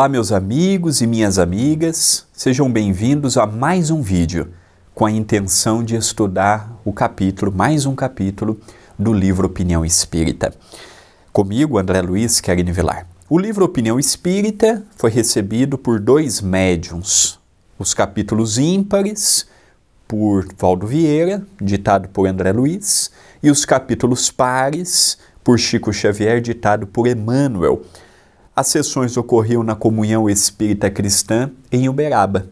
Olá, meus amigos e minhas amigas, sejam bem-vindos a mais um vídeo com a intenção de estudar o capítulo, mais um capítulo do livro Opinião Espírita. Comigo, André Luiz Querini Vilar. O livro Opinião Espírita foi recebido por dois médiums, os capítulos ímpares por Valdo Vieira, ditado por André Luiz, e os capítulos pares por Chico Xavier, ditado por Emmanuel as sessões ocorriam na Comunhão Espírita Cristã em Uberaba.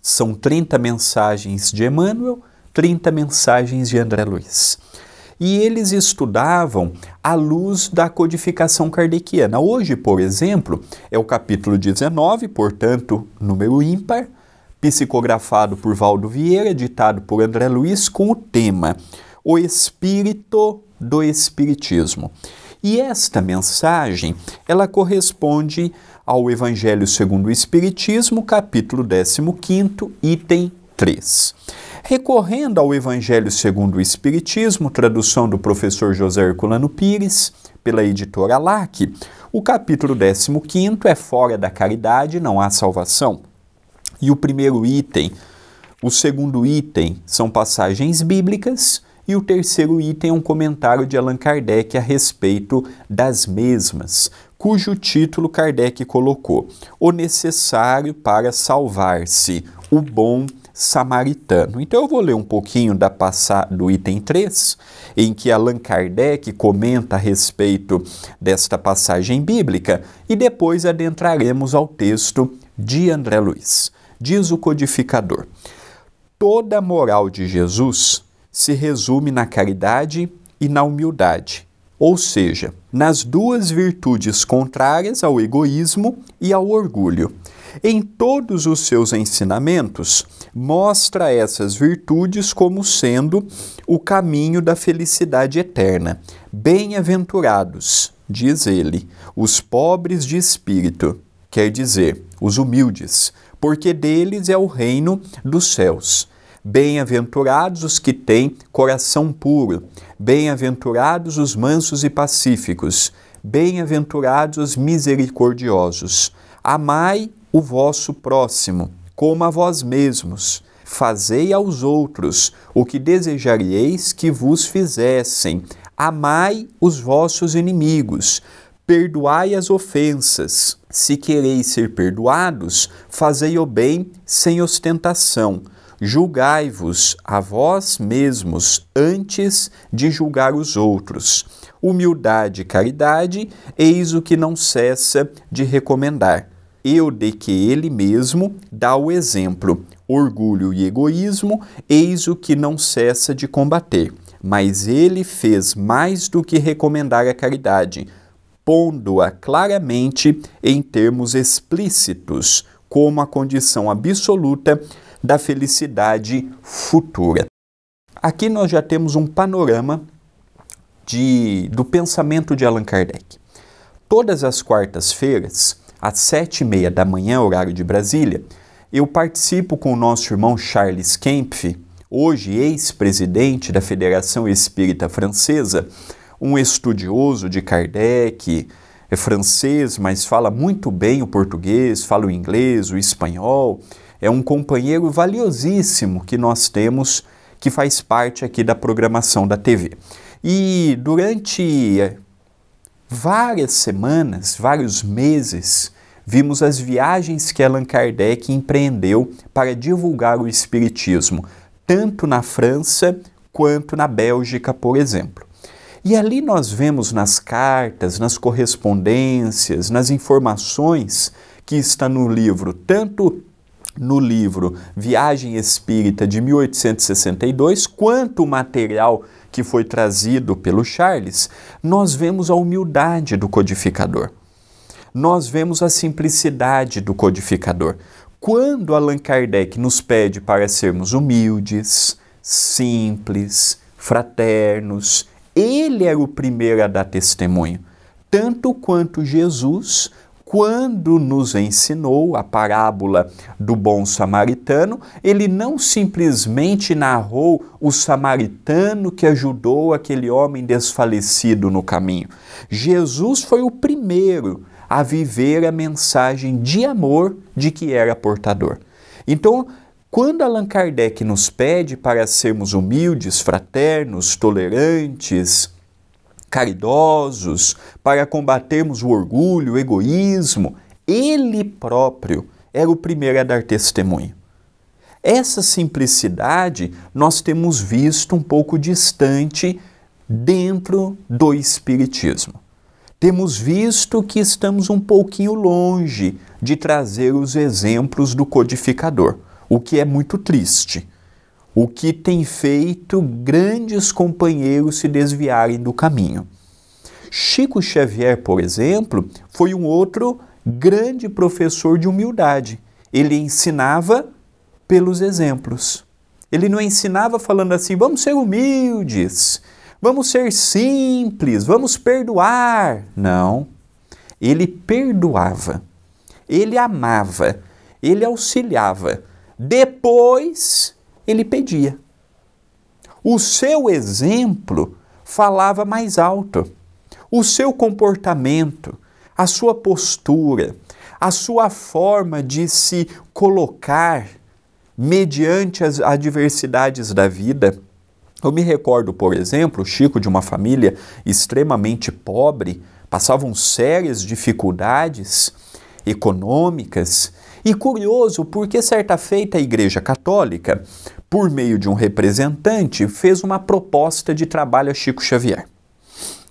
São 30 mensagens de Emmanuel, 30 mensagens de André Luiz. E eles estudavam à luz da codificação kardeciana. Hoje, por exemplo, é o capítulo 19, portanto, número ímpar, psicografado por Valdo Vieira, ditado por André Luiz, com o tema O Espírito do Espiritismo. E esta mensagem, ela corresponde ao Evangelho segundo o Espiritismo, capítulo 15, item 3. Recorrendo ao Evangelho segundo o Espiritismo, tradução do professor José Herculano Pires, pela editora LAC, o capítulo 15 é Fora da Caridade não há salvação. E o primeiro item, o segundo item são passagens bíblicas, e o terceiro item é um comentário de Allan Kardec a respeito das mesmas, cujo título Kardec colocou: O necessário para salvar-se, o bom samaritano. Então eu vou ler um pouquinho da passada do item 3, em que Allan Kardec comenta a respeito desta passagem bíblica e depois adentraremos ao texto de André Luiz. Diz o codificador: Toda a moral de Jesus se resume na caridade e na humildade, ou seja, nas duas virtudes contrárias ao egoísmo e ao orgulho. Em todos os seus ensinamentos, mostra essas virtudes como sendo o caminho da felicidade eterna. Bem-aventurados, diz ele, os pobres de espírito, quer dizer, os humildes, porque deles é o reino dos céus. Bem-aventurados os que têm coração puro, bem-aventurados os mansos e pacíficos, bem-aventurados os misericordiosos. Amai o vosso próximo, como a vós mesmos. Fazei aos outros o que desejareis que vos fizessem. Amai os vossos inimigos. Perdoai as ofensas. Se quereis ser perdoados, fazei o bem sem ostentação julgai-vos a vós mesmos antes de julgar os outros. Humildade e caridade, eis o que não cessa de recomendar. Eu de que ele mesmo dá o exemplo. Orgulho e egoísmo, eis o que não cessa de combater. Mas ele fez mais do que recomendar a caridade, pondo-a claramente em termos explícitos, como a condição absoluta da felicidade futura. Aqui nós já temos um panorama de, do pensamento de Allan Kardec. Todas as quartas-feiras, às sete e meia da manhã, horário de Brasília, eu participo com o nosso irmão Charles Kempf, hoje ex-presidente da Federação Espírita Francesa, um estudioso de Kardec, é francês, mas fala muito bem o português, fala o inglês, o espanhol, é um companheiro valiosíssimo que nós temos que faz parte aqui da programação da TV. E durante eh, várias semanas, vários meses, vimos as viagens que Allan Kardec empreendeu para divulgar o Espiritismo, tanto na França quanto na Bélgica, por exemplo. E ali nós vemos nas cartas, nas correspondências, nas informações que está no livro, tanto no livro Viagem Espírita de 1862, quanto o material que foi trazido pelo Charles, nós vemos a humildade do codificador. Nós vemos a simplicidade do codificador. Quando Allan Kardec nos pede para sermos humildes, simples, fraternos, ele era o primeiro a dar testemunho, tanto quanto Jesus quando nos ensinou a parábola do bom samaritano, ele não simplesmente narrou o samaritano que ajudou aquele homem desfalecido no caminho. Jesus foi o primeiro a viver a mensagem de amor de que era portador. Então, quando Allan Kardec nos pede para sermos humildes, fraternos, tolerantes, caridosos, para combatermos o orgulho, o egoísmo. Ele próprio era o primeiro a dar testemunho. Essa simplicidade nós temos visto um pouco distante dentro do Espiritismo. Temos visto que estamos um pouquinho longe de trazer os exemplos do codificador, o que é muito triste o que tem feito grandes companheiros se desviarem do caminho. Chico Xavier, por exemplo, foi um outro grande professor de humildade. Ele ensinava pelos exemplos. Ele não ensinava falando assim: vamos ser humildes, vamos ser simples, vamos perdoar. Não. Ele perdoava, ele amava, ele auxiliava. Depois ele pedia. O seu exemplo falava mais alto. O seu comportamento, a sua postura, a sua forma de se colocar mediante as adversidades da vida. Eu me recordo, por exemplo, Chico de uma família extremamente pobre, passavam sérias dificuldades econômicas, e curioso, porque certa feita a Igreja Católica, por meio de um representante, fez uma proposta de trabalho a Chico Xavier.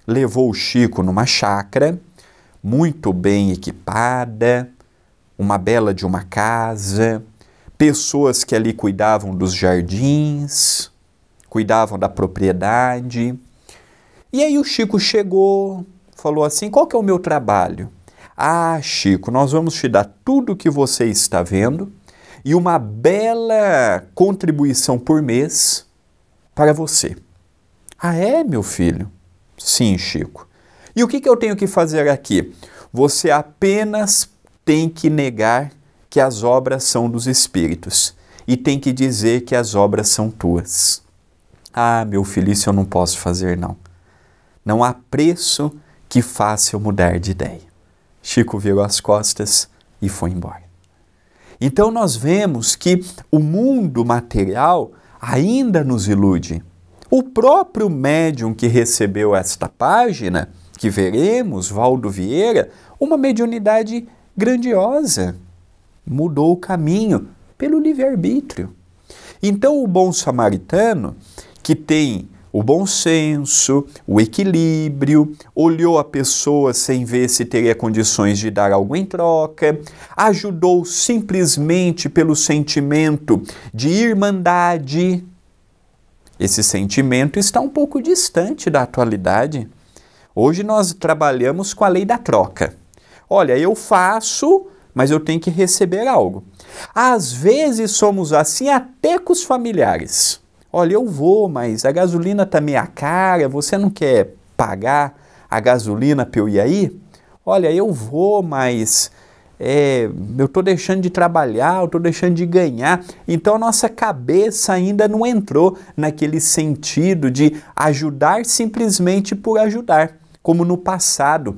Levou o Chico numa chácara, muito bem equipada, uma bela de uma casa, pessoas que ali cuidavam dos jardins, cuidavam da propriedade. E aí o Chico chegou, falou assim: "Qual que é o meu trabalho?" Ah, Chico, nós vamos te dar tudo o que você está vendo e uma bela contribuição por mês para você. Ah, é, meu filho? Sim, Chico. E o que, que eu tenho que fazer aqui? Você apenas tem que negar que as obras são dos espíritos e tem que dizer que as obras são tuas. Ah, meu filho, isso eu não posso fazer, não. Não há preço que faça eu mudar de ideia. Chico virou as costas e foi embora. Então nós vemos que o mundo material ainda nos ilude. O próprio médium que recebeu esta página, que veremos, Valdo Vieira, uma mediunidade grandiosa, mudou o caminho pelo livre-arbítrio. Então o bom samaritano, que tem o bom senso, o equilíbrio, olhou a pessoa sem ver se teria condições de dar algo em troca, ajudou simplesmente pelo sentimento de irmandade. Esse sentimento está um pouco distante da atualidade. Hoje nós trabalhamos com a lei da troca. Olha, eu faço, mas eu tenho que receber algo. Às vezes somos assim até com os familiares. Olha, eu vou, mas a gasolina tá meia cara, você não quer pagar a gasolina para eu ir aí? Olha, eu vou, mas é, eu estou deixando de trabalhar, eu estou deixando de ganhar. Então a nossa cabeça ainda não entrou naquele sentido de ajudar simplesmente por ajudar, como no passado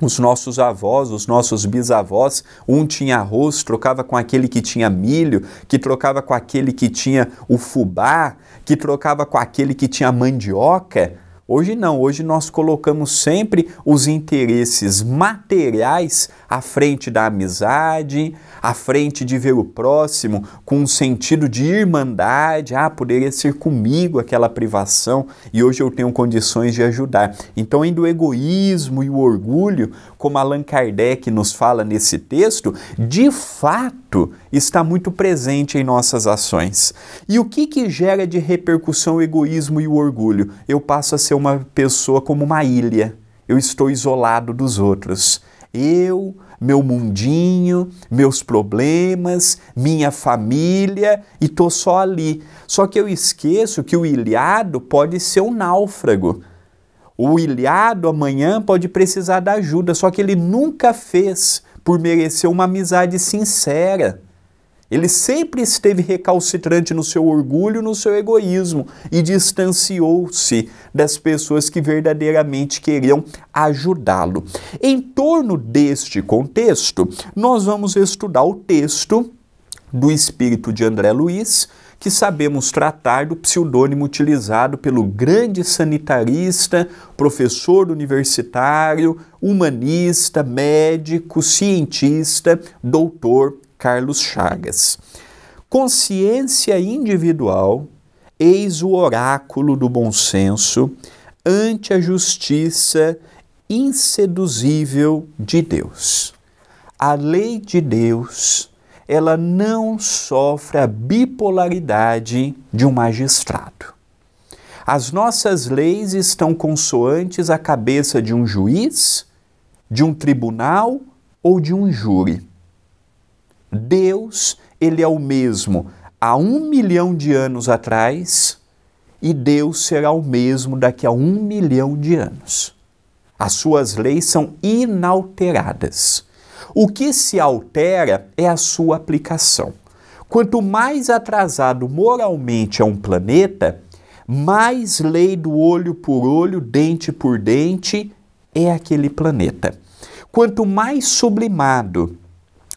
os nossos avós, os nossos bisavós, um tinha arroz, trocava com aquele que tinha milho, que trocava com aquele que tinha o fubá, que trocava com aquele que tinha mandioca. Hoje não, hoje nós colocamos sempre os interesses materiais à frente da amizade, à frente de ver o próximo com um sentido de irmandade, ah, poderia ser comigo aquela privação e hoje eu tenho condições de ajudar. Então, ainda o egoísmo e o orgulho como Allan Kardec nos fala nesse texto, de fato está muito presente em nossas ações. E o que, que gera de repercussão o egoísmo e o orgulho? Eu passo a ser uma pessoa como uma ilha. Eu estou isolado dos outros. Eu, meu mundinho, meus problemas, minha família e tô só ali. Só que eu esqueço que o ilhado pode ser um náufrago. O ilhado amanhã pode precisar da ajuda, só que ele nunca fez por merecer uma amizade sincera. Ele sempre esteve recalcitrante no seu orgulho, no seu egoísmo e distanciou-se das pessoas que verdadeiramente queriam ajudá-lo. Em torno deste contexto, nós vamos estudar o texto do espírito de André Luiz, que sabemos tratar do pseudônimo utilizado pelo grande sanitarista, professor universitário, humanista, médico, cientista, doutor Carlos Chagas. Consciência individual, eis o oráculo do bom senso ante a justiça inseduzível de Deus. A lei de Deus ela não sofre a bipolaridade de um magistrado. As nossas leis estão consoantes à cabeça de um juiz, de um tribunal ou de um júri. Deus, ele é o mesmo há um milhão de anos atrás e Deus será o mesmo daqui a um milhão de anos. As suas leis são inalteradas. O que se altera é a sua aplicação. Quanto mais atrasado moralmente é um planeta, mais lei do olho por olho, dente por dente é aquele planeta. Quanto mais sublimado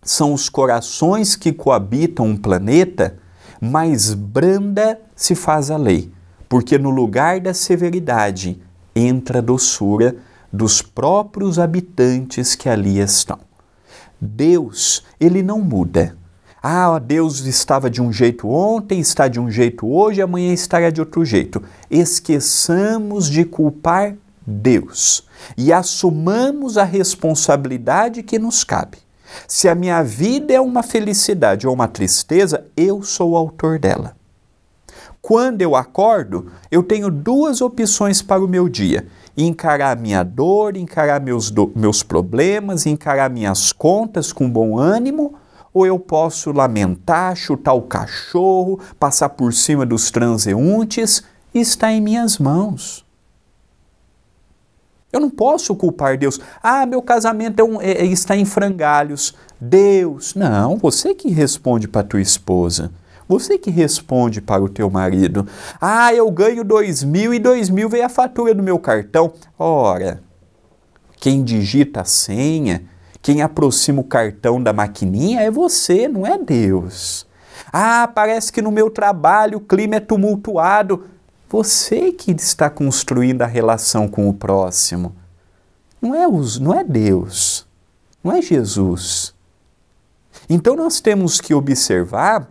são os corações que coabitam um planeta, mais branda se faz a lei, porque no lugar da severidade entra a doçura dos próprios habitantes que ali estão. Deus, ele não muda. Ah, Deus estava de um jeito ontem, está de um jeito hoje, amanhã estará de outro jeito. Esqueçamos de culpar Deus e assumamos a responsabilidade que nos cabe. Se a minha vida é uma felicidade ou uma tristeza, eu sou o autor dela. Quando eu acordo, eu tenho duas opções para o meu dia encarar minha dor, encarar meus, do, meus problemas, encarar minhas contas com bom ânimo, ou eu posso lamentar, chutar o cachorro, passar por cima dos transeuntes? Está em minhas mãos. Eu não posso culpar Deus. Ah, meu casamento é um, é, é está em frangalhos. Deus, não, você que responde para tua esposa. Você que responde para o teu marido, ah, eu ganho dois mil e dois mil veio a fatura do meu cartão. Ora, quem digita a senha, quem aproxima o cartão da maquininha é você, não é Deus. Ah, parece que no meu trabalho o clima é tumultuado. Você que está construindo a relação com o próximo. Não é, os, não é Deus, não é Jesus. Então nós temos que observar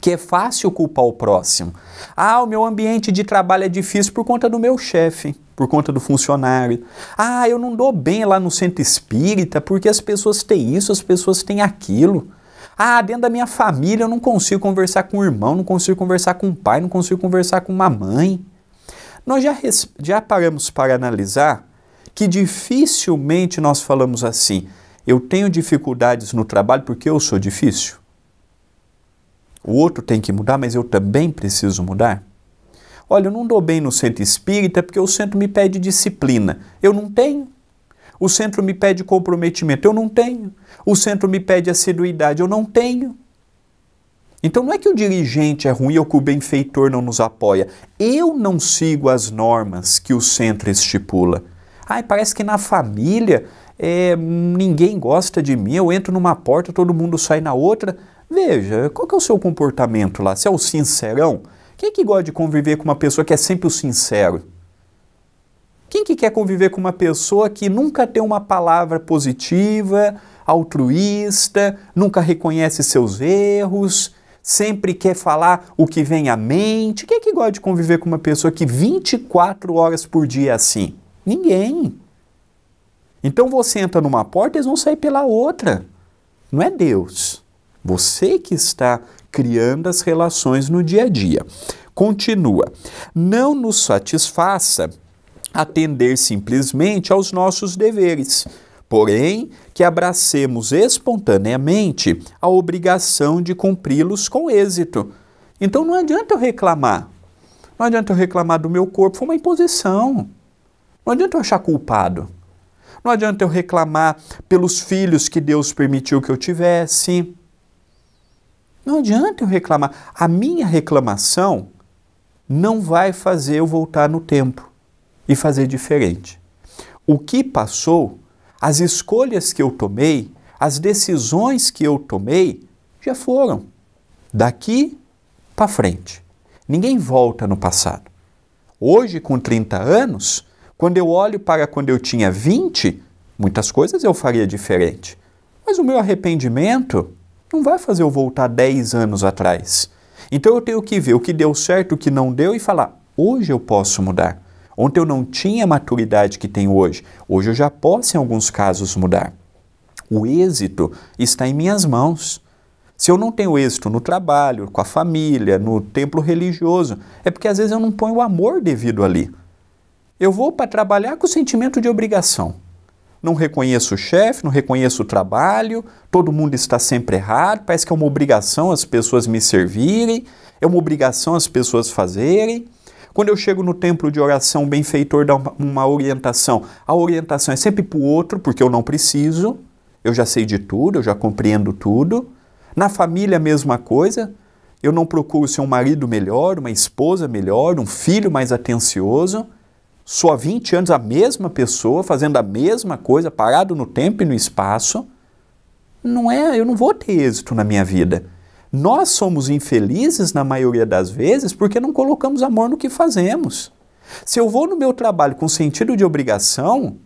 que é fácil culpar o próximo. Ah, o meu ambiente de trabalho é difícil por conta do meu chefe, por conta do funcionário. Ah, eu não dou bem lá no centro espírita porque as pessoas têm isso, as pessoas têm aquilo. Ah, dentro da minha família eu não consigo conversar com o irmão, não consigo conversar com o pai, não consigo conversar com a mãe. Nós já, já paramos para analisar que dificilmente nós falamos assim: eu tenho dificuldades no trabalho porque eu sou difícil o outro tem que mudar, mas eu também preciso mudar? Olha, eu não dou bem no centro espírita porque o centro me pede disciplina. Eu não tenho. O centro me pede comprometimento. Eu não tenho. O centro me pede assiduidade. Eu não tenho. Então não é que o dirigente é ruim ou que o benfeitor não nos apoia. Eu não sigo as normas que o centro estipula. Ai, parece que na família é, ninguém gosta de mim, eu entro numa porta, todo mundo sai na outra. Veja, qual que é o seu comportamento lá? Se é o sincerão? Quem que gosta de conviver com uma pessoa que é sempre o sincero? Quem que quer conviver com uma pessoa que nunca tem uma palavra positiva, altruísta, nunca reconhece seus erros, sempre quer falar o que vem à mente? Quem que gosta de conviver com uma pessoa que 24 horas por dia é assim? Ninguém. Então você entra numa porta, eles vão sair pela outra. Não é Deus. Você que está criando as relações no dia a dia. Continua. Não nos satisfaça atender simplesmente aos nossos deveres, porém que abracemos espontaneamente a obrigação de cumpri-los com êxito. Então não adianta eu reclamar. Não adianta eu reclamar do meu corpo, foi uma imposição. Não adianta eu achar culpado. Não adianta eu reclamar pelos filhos que Deus permitiu que eu tivesse. Não adianta eu reclamar. A minha reclamação não vai fazer eu voltar no tempo e fazer diferente. O que passou, as escolhas que eu tomei, as decisões que eu tomei, já foram. Daqui para frente. Ninguém volta no passado. Hoje, com 30 anos, quando eu olho para quando eu tinha 20, muitas coisas eu faria diferente. Mas o meu arrependimento não vai fazer eu voltar 10 anos atrás. Então eu tenho que ver o que deu certo, o que não deu e falar: hoje eu posso mudar. Ontem eu não tinha a maturidade que tenho hoje. Hoje eu já posso, em alguns casos, mudar. O êxito está em minhas mãos. Se eu não tenho êxito no trabalho, com a família, no templo religioso, é porque às vezes eu não ponho o amor devido ali. Eu vou para trabalhar com o sentimento de obrigação não reconheço o chefe, não reconheço o trabalho, todo mundo está sempre errado, parece que é uma obrigação as pessoas me servirem, é uma obrigação as pessoas fazerem. Quando eu chego no templo de oração, o benfeitor dá uma orientação. A orientação é sempre para o outro, porque eu não preciso, eu já sei de tudo, eu já compreendo tudo. Na família, a mesma coisa. Eu não procuro ser um marido melhor, uma esposa melhor, um filho mais atencioso só 20 anos a mesma pessoa, fazendo a mesma coisa, parado no tempo e no espaço, não é, eu não vou ter êxito na minha vida. Nós somos infelizes na maioria das vezes porque não colocamos amor no que fazemos. Se eu vou no meu trabalho com sentido de obrigação,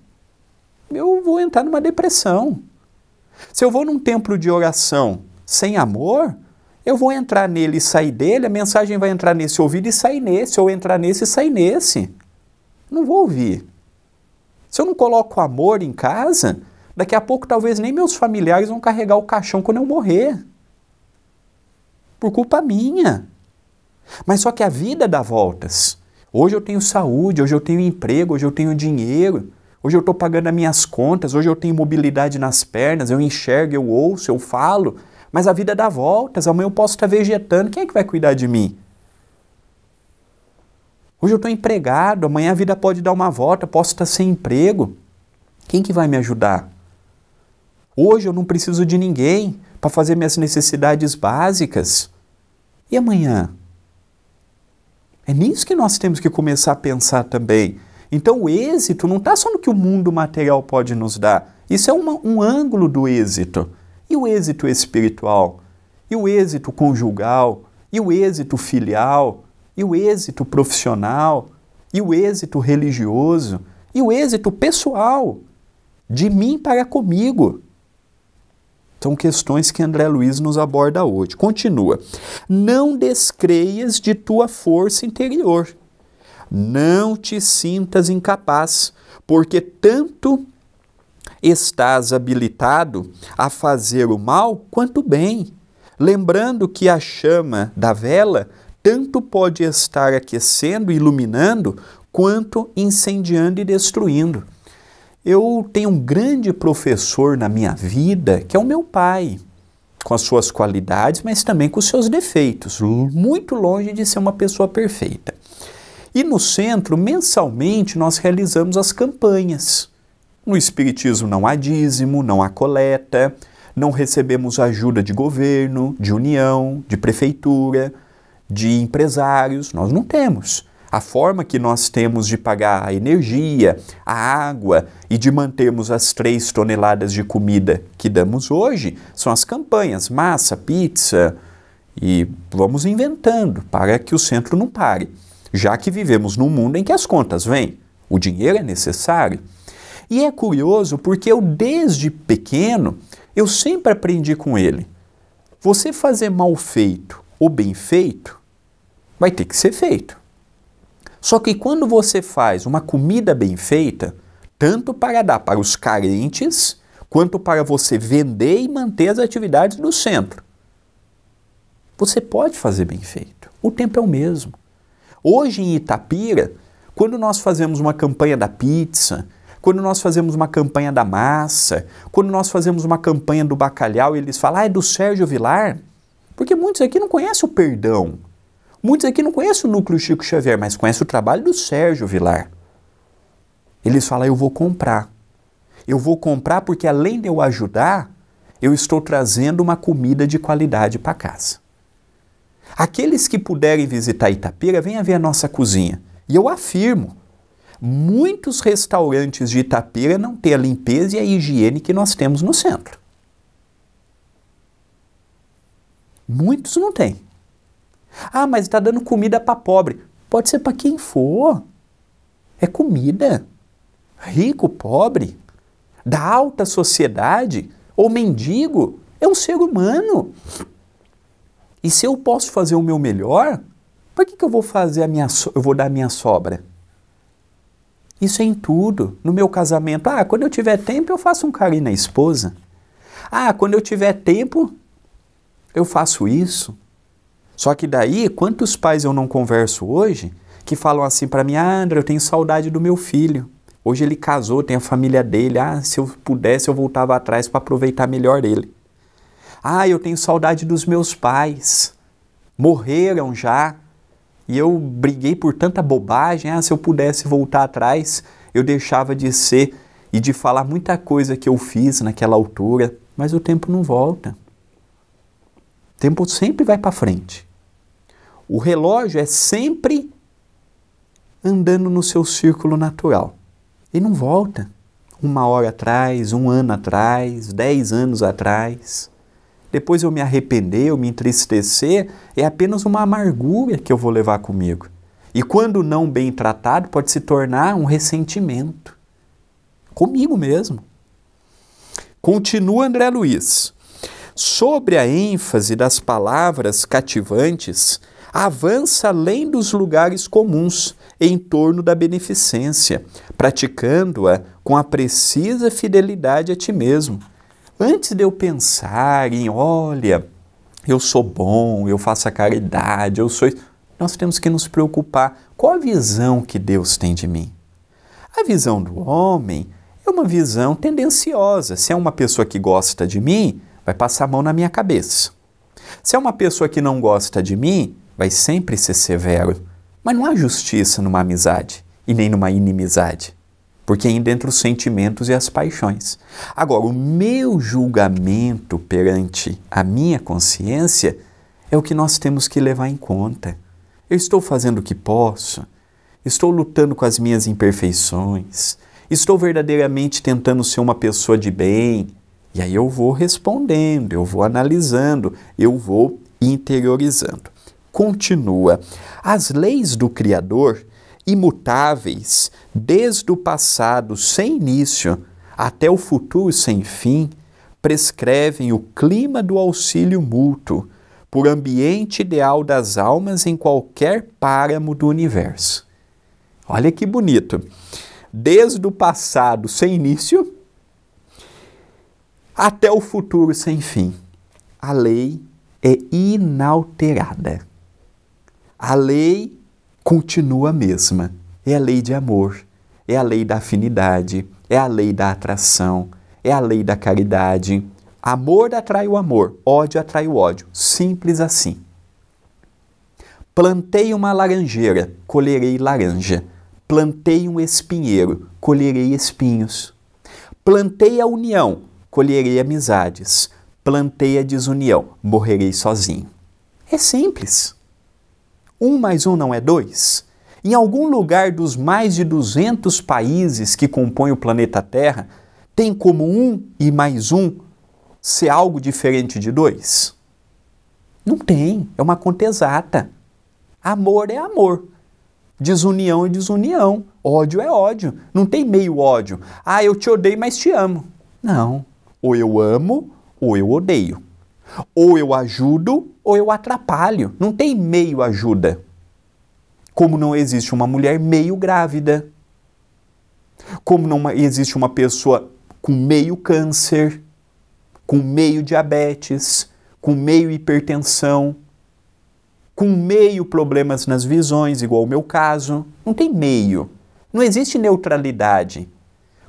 eu vou entrar numa depressão. Se eu vou num templo de oração sem amor, eu vou entrar nele e sair dele, a mensagem vai entrar nesse ouvido e sair nesse, ou entrar nesse e sair nesse. Não vou ouvir. Se eu não coloco amor em casa, daqui a pouco talvez nem meus familiares vão carregar o caixão quando eu morrer. Por culpa minha. Mas só que a vida dá voltas. Hoje eu tenho saúde, hoje eu tenho emprego, hoje eu tenho dinheiro, hoje eu estou pagando as minhas contas, hoje eu tenho mobilidade nas pernas, eu enxergo, eu ouço, eu falo, mas a vida dá voltas, amanhã eu posso estar vegetando, quem é que vai cuidar de mim? Hoje eu estou empregado, amanhã a vida pode dar uma volta, posso estar sem emprego. Quem que vai me ajudar? Hoje eu não preciso de ninguém para fazer minhas necessidades básicas. E amanhã? É nisso que nós temos que começar a pensar também. Então, o êxito não está só no que o mundo material pode nos dar. Isso é uma, um ângulo do êxito. E o êxito espiritual? E o êxito conjugal? E o êxito filial? e o êxito profissional, e o êxito religioso, e o êxito pessoal, de mim para comigo. São questões que André Luiz nos aborda hoje. Continua. Não descreias de tua força interior. Não te sintas incapaz, porque tanto estás habilitado a fazer o mal quanto o bem. Lembrando que a chama da vela tanto pode estar aquecendo, iluminando, quanto incendiando e destruindo. Eu tenho um grande professor na minha vida, que é o meu pai, com as suas qualidades, mas também com os seus defeitos, muito longe de ser uma pessoa perfeita. E no centro, mensalmente, nós realizamos as campanhas. No Espiritismo não há dízimo, não há coleta, não recebemos ajuda de governo, de união, de prefeitura, de empresários, nós não temos. A forma que nós temos de pagar a energia, a água e de mantermos as três toneladas de comida que damos hoje são as campanhas massa, pizza e vamos inventando para que o centro não pare, já que vivemos num mundo em que as contas vêm, o dinheiro é necessário. E é curioso porque eu, desde pequeno, eu sempre aprendi com ele. Você fazer mal feito ou bem feito vai ter que ser feito. Só que quando você faz uma comida bem feita, tanto para dar para os carentes, quanto para você vender e manter as atividades do centro. Você pode fazer bem feito. O tempo é o mesmo. Hoje em Itapira, quando nós fazemos uma campanha da pizza, quando nós fazemos uma campanha da massa, quando nós fazemos uma campanha do bacalhau, eles falam, ah, é do Sérgio Vilar. Porque muitos aqui não conhecem o perdão. Muitos aqui não conhecem o núcleo Chico Xavier, mas conhecem o trabalho do Sérgio Vilar. Eles falam: eu vou comprar. Eu vou comprar porque além de eu ajudar, eu estou trazendo uma comida de qualidade para casa. Aqueles que puderem visitar Itapira, venham ver a nossa cozinha. E eu afirmo, muitos restaurantes de Itapira não têm a limpeza e a higiene que nós temos no centro. Muitos não têm. Ah, mas está dando comida para pobre. Pode ser para quem for. É comida. Rico, pobre, da alta sociedade ou mendigo, é um ser humano. E se eu posso fazer o meu melhor, por que, que eu vou fazer a minha so eu vou dar a minha sobra? Isso é em tudo. No meu casamento, ah, quando eu tiver tempo, eu faço um carinho na esposa. Ah, quando eu tiver tempo, eu faço isso. Só que daí, quantos pais eu não converso hoje que falam assim para mim: "Ah, André, eu tenho saudade do meu filho. Hoje ele casou, tem a família dele. Ah, se eu pudesse eu voltava atrás para aproveitar melhor ele. Ah, eu tenho saudade dos meus pais. Morreram já. E eu briguei por tanta bobagem. Ah, se eu pudesse voltar atrás, eu deixava de ser e de falar muita coisa que eu fiz naquela altura, mas o tempo não volta. O tempo sempre vai para frente. O relógio é sempre andando no seu círculo natural. E não volta. Uma hora atrás, um ano atrás, dez anos atrás. Depois eu me arrepender, eu me entristecer, é apenas uma amargura que eu vou levar comigo. E quando não bem tratado, pode se tornar um ressentimento. Comigo mesmo. Continua André Luiz. Sobre a ênfase das palavras cativantes, avança além dos lugares comuns em torno da beneficência, praticando-a com a precisa fidelidade a ti mesmo. Antes de eu pensar em, olha, eu sou bom, eu faço a caridade, eu sou. Nós temos que nos preocupar qual a visão que Deus tem de mim. A visão do homem é uma visão tendenciosa. Se é uma pessoa que gosta de mim, vai passar a mão na minha cabeça. Se é uma pessoa que não gosta de mim, vai sempre ser severo. Mas não há justiça numa amizade e nem numa inimizade, porque ainda é entre os sentimentos e as paixões. Agora, o meu julgamento perante a minha consciência é o que nós temos que levar em conta. Eu estou fazendo o que posso, estou lutando com as minhas imperfeições, estou verdadeiramente tentando ser uma pessoa de bem. E aí eu vou respondendo, eu vou analisando, eu vou interiorizando continua. As leis do Criador, imutáveis, desde o passado sem início até o futuro sem fim, prescrevem o clima do auxílio mútuo, por ambiente ideal das almas em qualquer páramo do universo. Olha que bonito! Desde o passado sem início até o futuro sem fim, a lei é inalterada. A lei continua a mesma. É a lei de amor, é a lei da afinidade, é a lei da atração, é a lei da caridade. Amor atrai o amor, ódio atrai o ódio. Simples assim. Plantei uma laranjeira, colherei laranja. Plantei um espinheiro, colherei espinhos. Plantei a união, colherei amizades. Plantei a desunião, morrerei sozinho. É simples. Um mais um não é dois. Em algum lugar dos mais de 200 países que compõem o planeta Terra, tem como um e mais um ser algo diferente de dois? Não tem, é uma conta exata. Amor é amor. Desunião é desunião. Ódio é ódio. Não tem meio ódio. Ah, eu te odeio, mas te amo. Não. Ou eu amo, ou eu odeio. Ou eu ajudo ou eu atrapalho. Não tem meio ajuda. Como não existe uma mulher meio grávida. Como não existe uma pessoa com meio câncer, com meio diabetes, com meio hipertensão, com meio problemas nas visões, igual o meu caso. Não tem meio. Não existe neutralidade.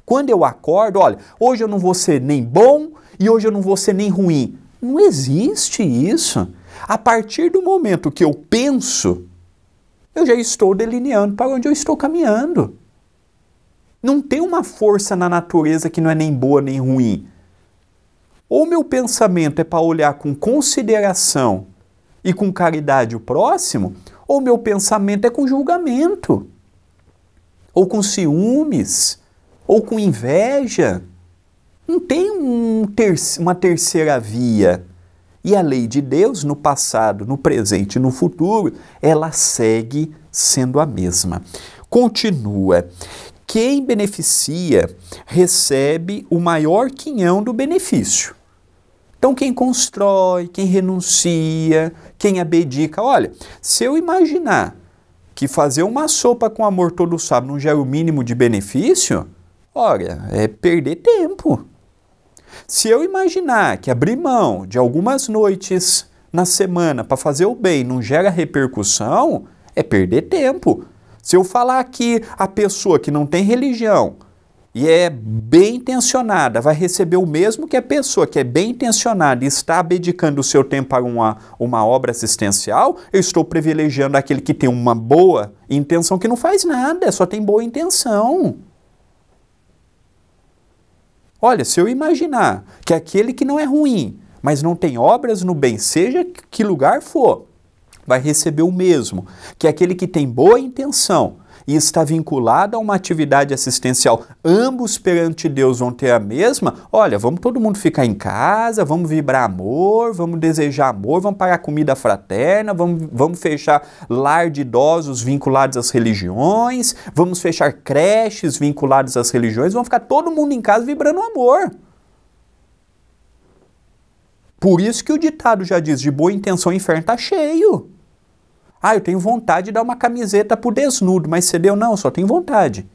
Quando eu acordo, olha, hoje eu não vou ser nem bom e hoje eu não vou ser nem ruim. Não existe isso. A partir do momento que eu penso, eu já estou delineando para onde eu estou caminhando. Não tem uma força na natureza que não é nem boa nem ruim. Ou meu pensamento é para olhar com consideração e com caridade o próximo, ou meu pensamento é com julgamento, ou com ciúmes, ou com inveja. Não tem um ter uma terceira via. E a lei de Deus, no passado, no presente e no futuro, ela segue sendo a mesma. Continua. Quem beneficia recebe o maior quinhão do benefício. Então, quem constrói, quem renuncia, quem abdica. Olha, se eu imaginar que fazer uma sopa com amor todo sábado não gera o mínimo de benefício, olha, é perder tempo. Se eu imaginar que abrir mão de algumas noites na semana para fazer o bem não gera repercussão, é perder tempo. Se eu falar que a pessoa que não tem religião e é bem intencionada vai receber o mesmo que a pessoa que é bem intencionada e está abdicando o seu tempo para uma, uma obra assistencial, eu estou privilegiando aquele que tem uma boa intenção que não faz nada, só tem boa intenção. Olha, se eu imaginar que aquele que não é ruim, mas não tem obras no bem, seja que lugar for, vai receber o mesmo que aquele que tem boa intenção, e está vinculada a uma atividade assistencial, ambos perante Deus vão ter a mesma, olha, vamos todo mundo ficar em casa, vamos vibrar amor, vamos desejar amor, vamos pagar comida fraterna, vamos, vamos fechar lar de idosos vinculados às religiões, vamos fechar creches vinculadas às religiões, vamos ficar todo mundo em casa vibrando amor. Por isso que o ditado já diz: de boa intenção o inferno está cheio. Ah, eu tenho vontade de dar uma camiseta pro desnudo, mas cedeu Não, só tenho vontade.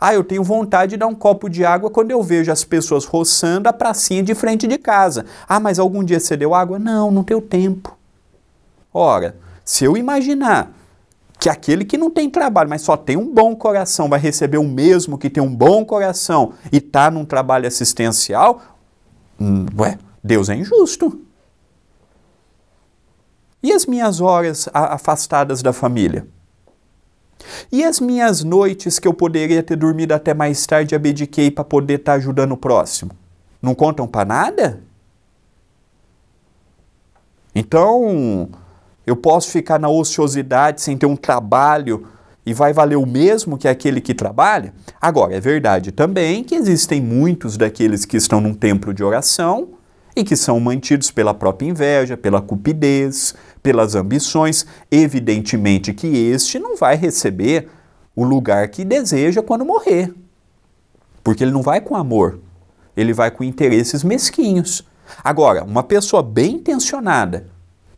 Ah, eu tenho vontade de dar um copo de água quando eu vejo as pessoas roçando a pracinha de frente de casa. Ah, mas algum dia cedeu água? Não, não tenho tempo. Ora, se eu imaginar que aquele que não tem trabalho, mas só tem um bom coração, vai receber o mesmo que tem um bom coração e está num trabalho assistencial, hum, ué, Deus é injusto. E as minhas horas afastadas da família? E as minhas noites que eu poderia ter dormido até mais tarde e abdiquei para poder estar tá ajudando o próximo? Não contam para nada? Então, eu posso ficar na ociosidade sem ter um trabalho e vai valer o mesmo que aquele que trabalha? Agora, é verdade também que existem muitos daqueles que estão num templo de oração e que são mantidos pela própria inveja, pela cupidez, pelas ambições. Evidentemente que este não vai receber o lugar que deseja quando morrer, porque ele não vai com amor, ele vai com interesses mesquinhos. Agora, uma pessoa bem intencionada,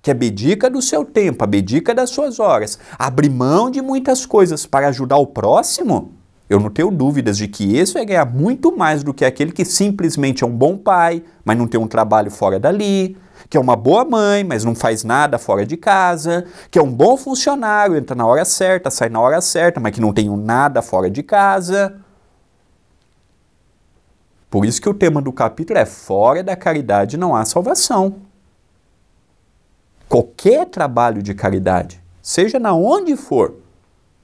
que abdica do seu tempo, abdica das suas horas, abre mão de muitas coisas para ajudar o próximo, eu não tenho dúvidas de que esse vai ganhar muito mais do que aquele que simplesmente é um bom pai, mas não tem um trabalho fora dali, que é uma boa mãe, mas não faz nada fora de casa, que é um bom funcionário, entra na hora certa, sai na hora certa, mas que não tem nada fora de casa. Por isso que o tema do capítulo é fora da caridade não há salvação. Qualquer trabalho de caridade, seja na onde for,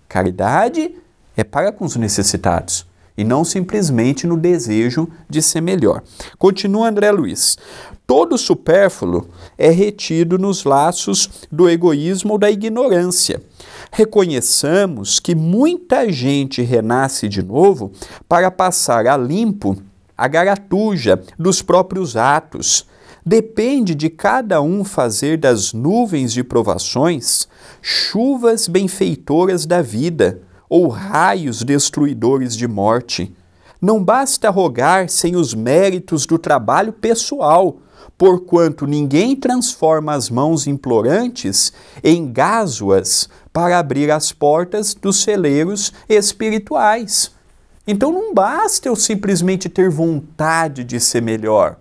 caridade é paga com os necessitados e não simplesmente no desejo de ser melhor. Continua André Luiz. Todo supérfluo é retido nos laços do egoísmo ou da ignorância. Reconheçamos que muita gente renasce de novo para passar a limpo a garatuja dos próprios atos. Depende de cada um fazer das nuvens de provações chuvas benfeitoras da vida ou raios destruidores de morte. Não basta rogar sem os méritos do trabalho pessoal, porquanto ninguém transforma as mãos implorantes em gásuas para abrir as portas dos celeiros espirituais. Então não basta eu simplesmente ter vontade de ser melhor.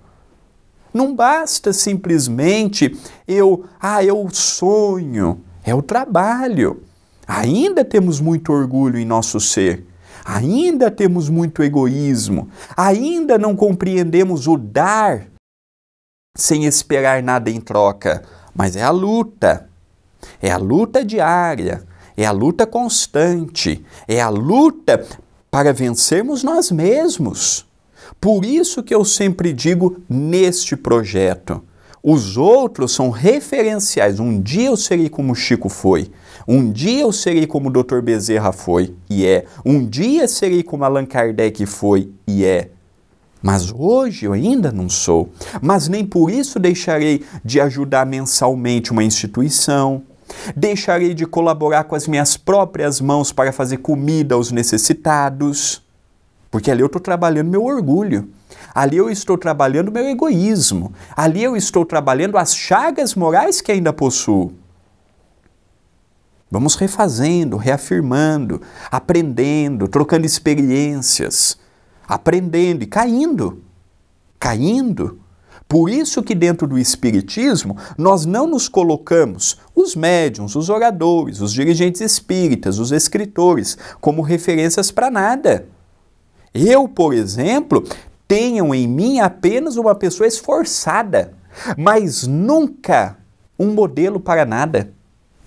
Não basta simplesmente eu, ah, eu é sonho. É o trabalho. Ainda temos muito orgulho em nosso ser. Ainda temos muito egoísmo. Ainda não compreendemos o dar sem esperar nada em troca. Mas é a luta. É a luta diária. É a luta constante. É a luta para vencermos nós mesmos. Por isso que eu sempre digo neste projeto, os outros são referenciais. Um dia eu serei como Chico foi. Um dia eu serei como o Dr. Bezerra foi, e é. Um dia serei como Allan Kardec foi, e é. Mas hoje eu ainda não sou. Mas nem por isso deixarei de ajudar mensalmente uma instituição. Deixarei de colaborar com as minhas próprias mãos para fazer comida aos necessitados. Porque ali eu estou trabalhando meu orgulho. Ali eu estou trabalhando meu egoísmo. Ali eu estou trabalhando as chagas morais que ainda possuo. Vamos refazendo, reafirmando, aprendendo, trocando experiências, aprendendo e caindo. Caindo. Por isso que dentro do espiritismo nós não nos colocamos os médiums, os oradores, os dirigentes espíritas, os escritores como referências para nada. Eu, por exemplo, tenham em mim apenas uma pessoa esforçada, mas nunca um modelo para nada,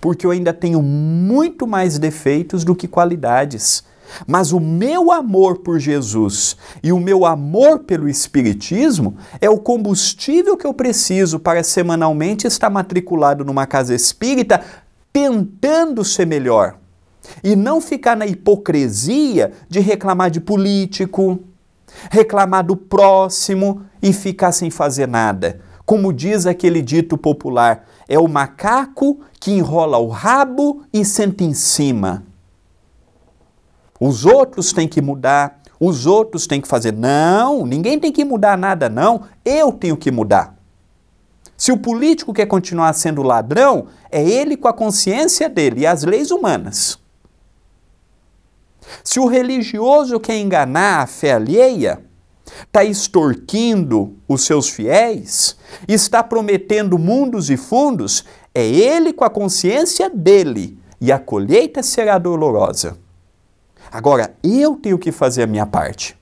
porque eu ainda tenho muito mais defeitos do que qualidades. Mas o meu amor por Jesus e o meu amor pelo Espiritismo é o combustível que eu preciso para semanalmente estar matriculado numa casa espírita tentando ser melhor. E não ficar na hipocrisia de reclamar de político, reclamar do próximo e ficar sem fazer nada. Como diz aquele dito popular, é o macaco que enrola o rabo e senta em cima. Os outros têm que mudar, os outros têm que fazer. Não, ninguém tem que mudar nada, não. Eu tenho que mudar. Se o político quer continuar sendo ladrão, é ele com a consciência dele e as leis humanas. Se o religioso quer enganar a fé alheia, está extorquindo os seus fiéis, está prometendo mundos e fundos, é ele com a consciência dele e a colheita será dolorosa. Agora, eu tenho que fazer a minha parte.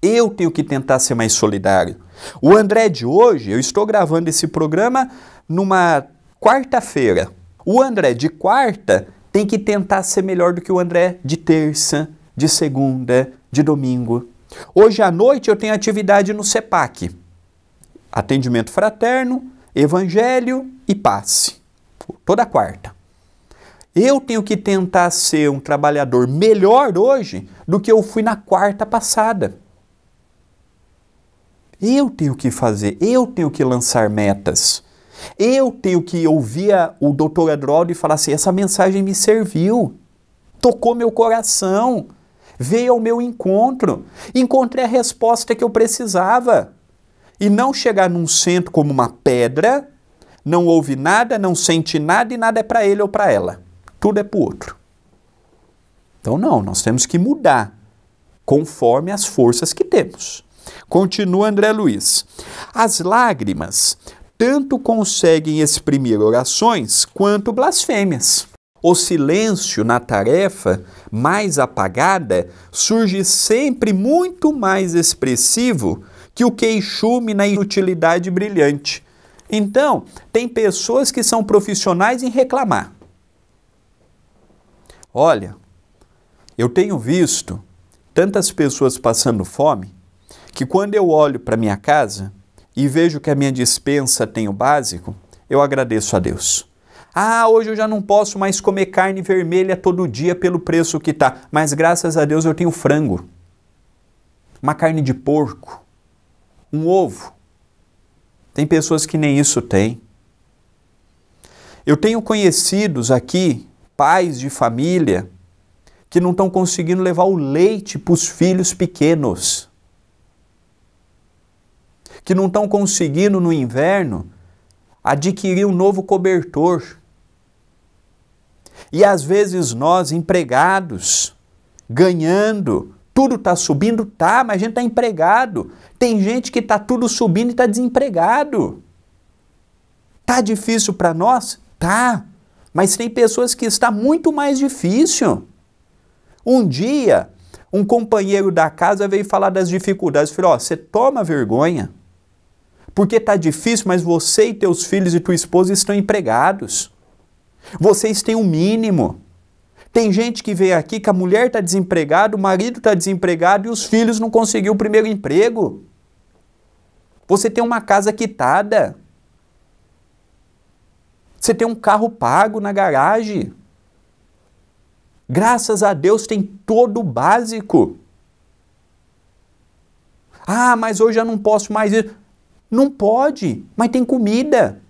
Eu tenho que tentar ser mais solidário. O André de hoje, eu estou gravando esse programa numa quarta-feira. O André de quarta tem que tentar ser melhor do que o André de terça, de segunda, de domingo. Hoje à noite eu tenho atividade no CEPAC. Atendimento fraterno, evangelho e passe. Toda quarta. Eu tenho que tentar ser um trabalhador melhor hoje do que eu fui na quarta passada. Eu tenho que fazer, eu tenho que lançar metas. Eu tenho que ouvir o doutor Adroaldo e falar assim: essa mensagem me serviu, tocou meu coração, veio ao meu encontro, encontrei a resposta que eu precisava. E não chegar num centro como uma pedra, não ouve nada, não sente nada e nada é para ele ou para ela. Tudo é para o outro. Então, não, nós temos que mudar conforme as forças que temos. Continua André Luiz. As lágrimas tanto conseguem exprimir orações quanto blasfêmias. O silêncio na tarefa mais apagada surge sempre muito mais expressivo que o queixume na inutilidade brilhante. Então, tem pessoas que são profissionais em reclamar. Olha, eu tenho visto tantas pessoas passando fome que quando eu olho para minha casa, e vejo que a minha dispensa tem o básico, eu agradeço a Deus. Ah, hoje eu já não posso mais comer carne vermelha todo dia pelo preço que tá, mas graças a Deus eu tenho frango, uma carne de porco, um ovo. Tem pessoas que nem isso têm. Eu tenho conhecidos aqui, pais de família, que não estão conseguindo levar o leite para os filhos pequenos que não estão conseguindo no inverno adquirir um novo cobertor. E às vezes nós, empregados, ganhando, tudo está subindo? Tá, mas a gente está empregado. Tem gente que está tudo subindo e está desempregado. Tá difícil para nós? Tá. Mas tem pessoas que está muito mais difícil. Um dia, um companheiro da casa veio falar das dificuldades. Eu falei, ó, oh, você toma vergonha. Porque está difícil, mas você e teus filhos e tua esposa estão empregados. Vocês têm o um mínimo. Tem gente que veio aqui que a mulher está desempregada, o marido está desempregado e os filhos não conseguiu o primeiro emprego. Você tem uma casa quitada. Você tem um carro pago na garagem. Graças a Deus tem todo o básico. Ah, mas hoje eu não posso mais isso. Não pode, mas tem comida.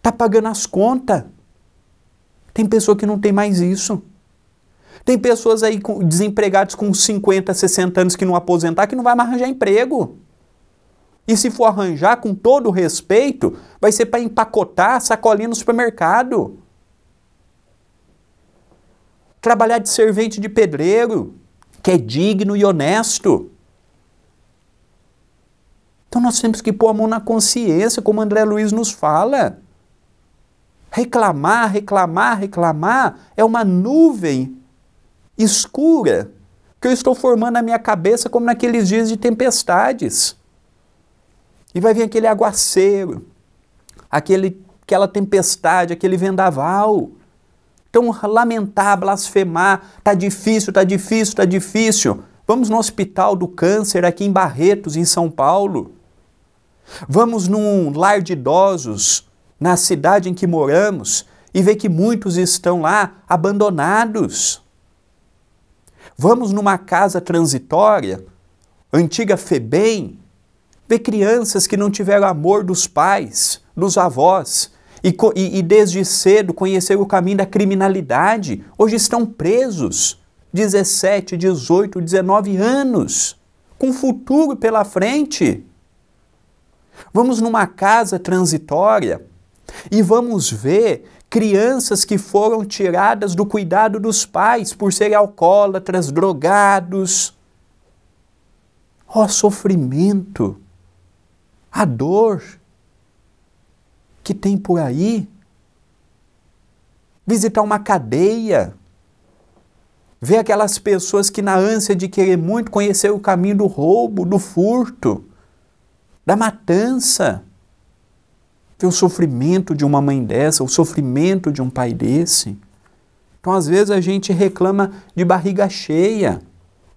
Tá pagando as contas. Tem pessoa que não tem mais isso. Tem pessoas aí com, desempregadas com 50, 60 anos que não aposentar, que não vai arranjar emprego. E se for arranjar, com todo respeito, vai ser para empacotar sacolinha no supermercado. Trabalhar de servente de pedreiro, que é digno e honesto. Então nós temos que pôr a mão na consciência, como André Luiz nos fala. Reclamar, reclamar, reclamar é uma nuvem escura que eu estou formando na minha cabeça como naqueles dias de tempestades. E vai vir aquele aguaceiro, aquele, aquela tempestade, aquele vendaval. Então, lamentar, blasfemar, tá difícil, tá difícil, tá difícil. Vamos no Hospital do Câncer aqui em Barretos, em São Paulo. Vamos num lar de idosos na cidade em que moramos e ver que muitos estão lá abandonados. Vamos numa casa transitória, antiga Febem, ver crianças que não tiveram amor dos pais, dos avós, e, e, e desde cedo conheceram o caminho da criminalidade, hoje estão presos, 17, 18, 19 anos, com futuro pela frente. Vamos numa casa transitória e vamos ver crianças que foram tiradas do cuidado dos pais por serem alcoólatras, drogados. Ó oh, sofrimento, a dor que tem por aí. Visitar uma cadeia, ver aquelas pessoas que, na ânsia de querer muito, conhecer o caminho do roubo, do furto da matança. Ver o sofrimento de uma mãe dessa, o sofrimento de um pai desse. Então, às vezes, a gente reclama de barriga cheia,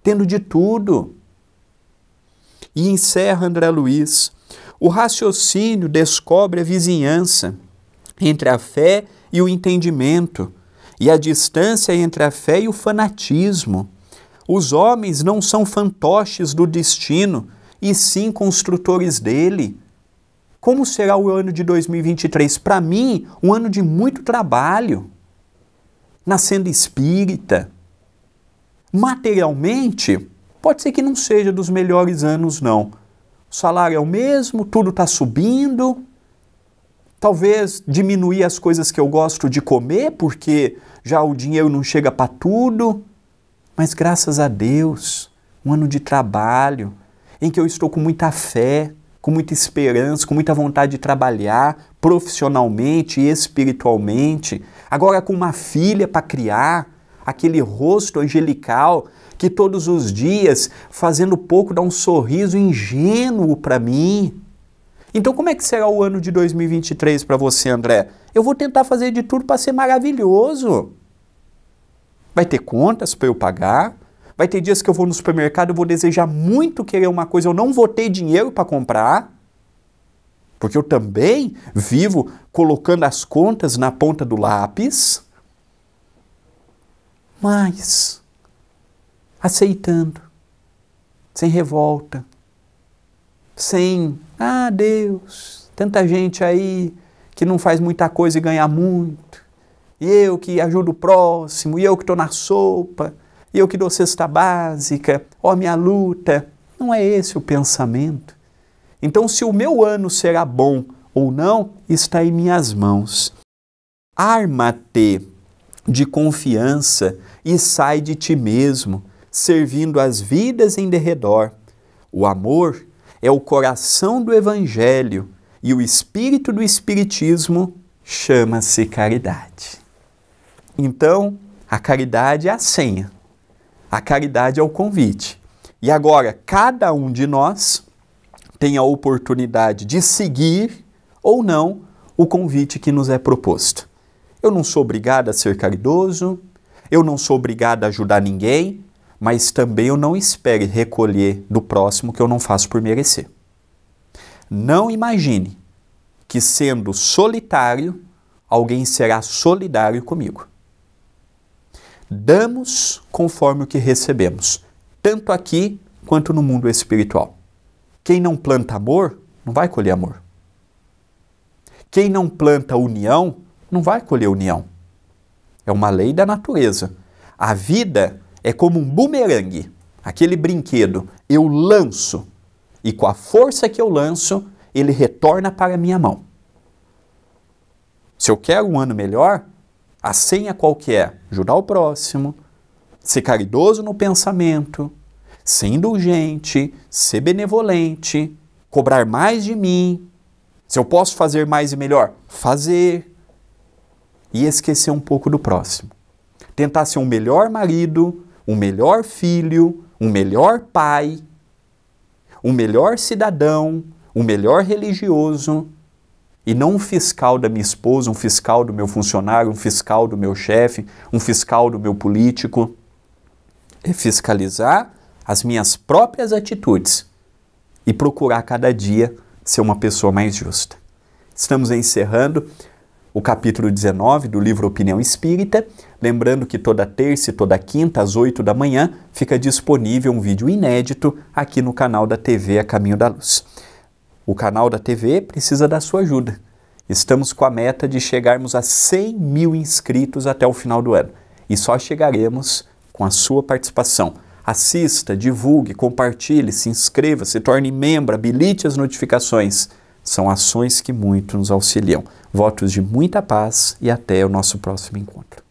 tendo de tudo. E encerra André Luiz. O raciocínio descobre a vizinhança entre a fé e o entendimento, e a distância entre a fé e o fanatismo. Os homens não são fantoches do destino, e sim construtores dele. Como será o ano de 2023? Para mim, um ano de muito trabalho. Nascendo espírita. Materialmente, pode ser que não seja dos melhores anos, não. O salário é o mesmo, tudo está subindo. Talvez diminuir as coisas que eu gosto de comer, porque já o dinheiro não chega para tudo. Mas graças a Deus, um ano de trabalho, em que eu estou com muita fé, com muita esperança, com muita vontade de trabalhar profissionalmente e espiritualmente, agora com uma filha para criar, aquele rosto angelical que todos os dias, fazendo pouco, dá um sorriso ingênuo para mim. Então, como é que será o ano de 2023 para você, André? Eu vou tentar fazer de tudo para ser maravilhoso. Vai ter contas para eu pagar, Vai ter dias que eu vou no supermercado, e vou desejar muito querer uma coisa, eu não vou ter dinheiro para comprar. Porque eu também vivo colocando as contas na ponta do lápis. Mas aceitando, sem revolta, sem, ah, Deus, tanta gente aí que não faz muita coisa e ganha muito, e eu que ajudo o próximo, e eu que estou na sopa e eu que dou cesta básica, ó minha luta. Não é esse o pensamento. Então, se o meu ano será bom ou não, está em minhas mãos. Arma-te de confiança e sai de ti mesmo, servindo as vidas em derredor. O amor é o coração do Evangelho e o espírito do Espiritismo chama-se caridade. Então, a caridade é a senha a caridade é o convite. E agora, cada um de nós tem a oportunidade de seguir ou não o convite que nos é proposto. Eu não sou obrigado a ser caridoso, eu não sou obrigado a ajudar ninguém, mas também eu não espere recolher do próximo que eu não faço por merecer. Não imagine que, sendo solitário, alguém será solidário comigo. Damos conforme o que recebemos, tanto aqui quanto no mundo espiritual. Quem não planta amor, não vai colher amor. Quem não planta união, não vai colher união. É uma lei da natureza. A vida é como um bumerangue, aquele brinquedo. Eu lanço e com a força que eu lanço, ele retorna para a minha mão. Se eu quero um ano melhor, a senha qual que é? Ajudar o próximo, ser caridoso no pensamento, ser indulgente, ser benevolente, cobrar mais de mim. Se eu posso fazer mais e melhor, fazer. E esquecer um pouco do próximo. Tentar ser um melhor marido, um melhor filho, um melhor pai, um melhor cidadão, um melhor religioso. E não um fiscal da minha esposa, um fiscal do meu funcionário, um fiscal do meu chefe, um fiscal do meu político. É fiscalizar as minhas próprias atitudes e procurar cada dia ser uma pessoa mais justa. Estamos encerrando o capítulo 19 do livro Opinião Espírita. Lembrando que toda terça e toda quinta, às 8 da manhã, fica disponível um vídeo inédito aqui no canal da TV A Caminho da Luz. O canal da TV precisa da sua ajuda. Estamos com a meta de chegarmos a 100 mil inscritos até o final do ano. E só chegaremos com a sua participação. Assista, divulgue, compartilhe, se inscreva, se torne membro, habilite as notificações. São ações que muito nos auxiliam. Votos de muita paz e até o nosso próximo encontro.